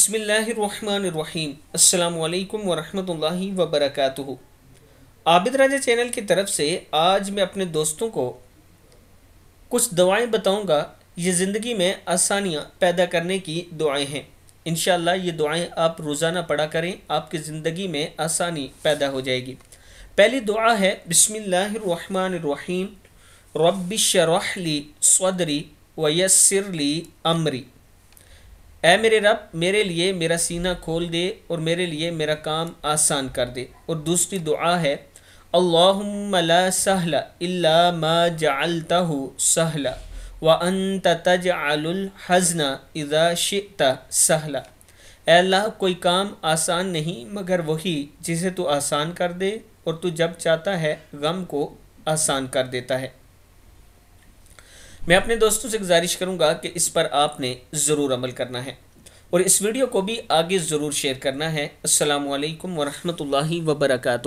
بسم اللہ الرحمن الرحیم السلام علیکم ورحمۃ اللہ وبرکاتہ عابد راجہ چینل کی طرف سے آج میں اپنے دوستوں کو کچھ دعائیں بتاؤں گا یہ زندگی میں آسانیاں پیدا کرنے کی دعائیں ہیں انشاءاللہ یہ دعائیں آپ روزانہ پڑھا کریں آپ کی زندگی میں آسانی پیدا ہو جائے گی پہلی دعا ہے بسم اللہ الرحمن الرحیم رب شرح لی صدری ویسر لی امری اے میرے رب میرے لیے میرا سینہ کھول دے اور میرے لیے میرا کام آسان کر دے اور دوسری دعا ہے الا سہلا جعلتہ سہلا و تجعل الحزن اذا شئت سہلا اے اللہ کوئی کام آسان نہیں مگر وہی جسے تو آسان کر دے اور تو جب چاہتا ہے غم کو آسان کر دیتا ہے میں اپنے دوستوں سے گزارش کروں گا کہ اس پر آپ نے ضرور عمل کرنا ہے اور اس ویڈیو کو بھی آگے ضرور شیئر کرنا ہے السلام علیکم ورحمۃ اللہ وبرکاتہ